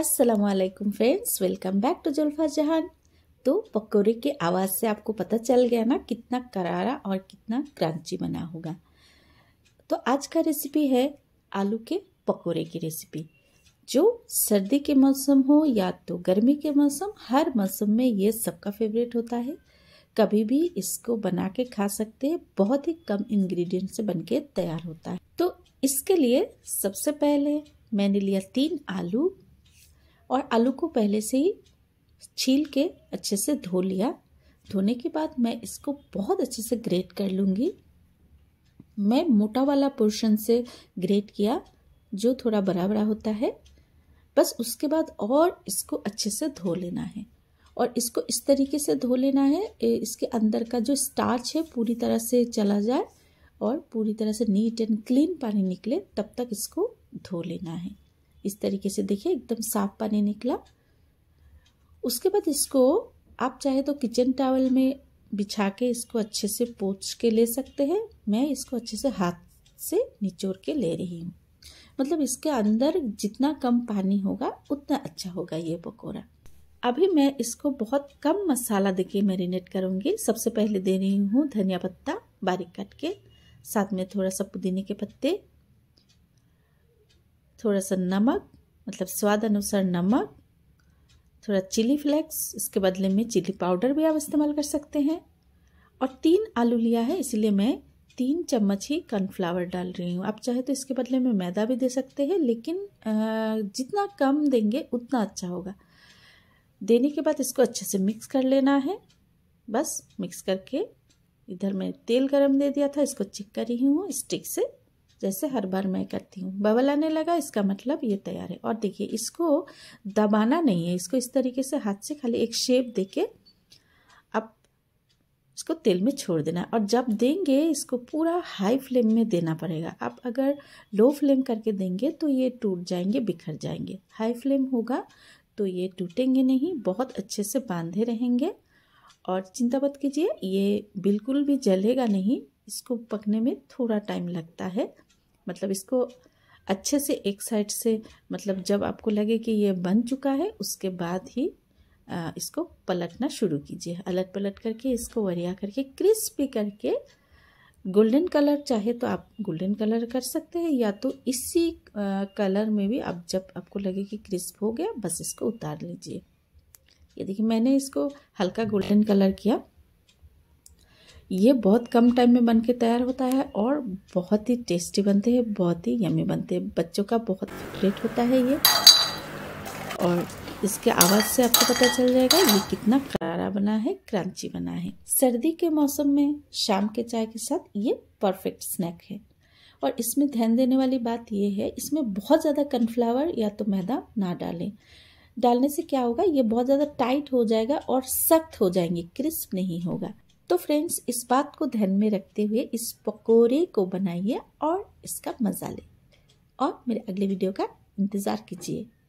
अस्सलाम वालेकुम friends welcome back to Zulfa Jahan तो पकौड़े के आवाज़ से आपको पता चल गया ना कितना करारा और कितना क्रंची बना होगा तो आज का रेसिपी है आलू के पकौड़े की रेसिपी जो सर्दी के मौसम हो या तो गर्मी के मौसम हर मौसम में ये सबका फेवरेट होता है कभी भी इसको बना के खा सकते हैं बहुत ही कम इंग्रेडिएंट से बन के तैयार होता है तो इसके लिए सबसे पहले मैंने लिया तीन आलू और आलू को पहले से ही छील के अच्छे से धो लिया धोने के बाद मैं इसको बहुत अच्छे से ग्रेट कर लूँगी मैं मोटा वाला पोर्शन से ग्रेट किया जो थोड़ा बड़ा बड़ा होता है बस उसके बाद और इसको अच्छे से धो लेना है और इसको इस तरीके से धो लेना है इसके अंदर का जो स्टार्च है पूरी तरह से चला जाए और पूरी तरह से नीट एंड क्लीन पानी निकले तब तक इसको धो लेना है इस तरीके से देखिए एकदम साफ पानी निकला उसके बाद इसको आप चाहे तो किचन टावल में बिछा के इसको अच्छे से पोछ के ले सकते हैं मैं इसको अच्छे से हाथ से निचोड़ के ले रही हूँ मतलब इसके अंदर जितना कम पानी होगा उतना अच्छा होगा ये पकौड़ा अभी मैं इसको बहुत कम मसाला देके मैरिनेट करूँगी सबसे पहले दे रही हूँ धनिया पत्ता बारीक काट के साथ में थोड़ा सा पुदीने के पत्ते थोड़ा सा नमक मतलब स्वाद अनुसार नमक थोड़ा चिली फ्लेक्स इसके बदले में चिली पाउडर भी आप इस्तेमाल कर सकते हैं और तीन आलू लिया है इसलिए मैं तीन चम्मच ही कॉर्नफ्लावर डाल रही हूँ आप चाहे तो इसके बदले में मैदा भी दे सकते हैं लेकिन जितना कम देंगे उतना अच्छा होगा देने के बाद इसको अच्छे से मिक्स कर लेना है बस मिक्स करके इधर मैं तेल गरम दे दिया था इसको चिक कर रही हूँ स्टिक से जैसे हर बार मैं करती हूँ बबल आने लगा इसका मतलब ये तैयार है और देखिए इसको दबाना नहीं है इसको इस तरीके से हाथ से खाली एक शेप दे के आप इसको तेल में छोड़ देना है और जब देंगे इसको पूरा हाई फ्लेम में देना पड़ेगा आप अगर लो फ्लेम करके देंगे तो ये टूट जाएंगे बिखर जाएंगे हाई फ्लेम होगा तो ये टूटेंगे नहीं बहुत अच्छे से बांधे रहेंगे और चिंता मत कीजिए ये बिल्कुल भी जलेगा नहीं इसको पकने में थोड़ा टाइम लगता है मतलब इसको अच्छे से एक साइड से मतलब जब आपको लगे कि ये बन चुका है उसके बाद ही इसको पलटना शुरू कीजिए अलट पलट करके इसको वरिया करके क्रिस्पी करके गोल्डन कलर चाहे तो आप गोल्डन कलर कर सकते हैं या तो इसी कलर में भी आप जब आपको लगे कि क्रिस्प हो गया बस इसको उतार लीजिए ये देखिए मैंने इसको हल्का गोल्डन कलर किया ये बहुत कम टाइम में बन के तैयार होता है और बहुत ही टेस्टी बनते हैं बहुत ही यमी बनते हैं बच्चों का बहुत फेवरेट होता है ये और इसके आवाज़ से आपको पता चल जाएगा ये कितना करारा बना है क्रांची बना है सर्दी के मौसम में शाम के चाय के साथ ये परफेक्ट स्नैक है और इसमें ध्यान देने वाली बात ये है इसमें बहुत ज़्यादा कनफ्लावर या तो मैदा ना डालें डालने से क्या होगा ये बहुत ज़्यादा टाइट हो जाएगा और सख्त हो जाएंगे क्रिस्प नहीं होगा तो फ्रेंड्स इस बात को ध्यान में रखते हुए इस पकोड़े को बनाइए और इसका मज़ा लें और मेरे अगले वीडियो का इंतज़ार कीजिए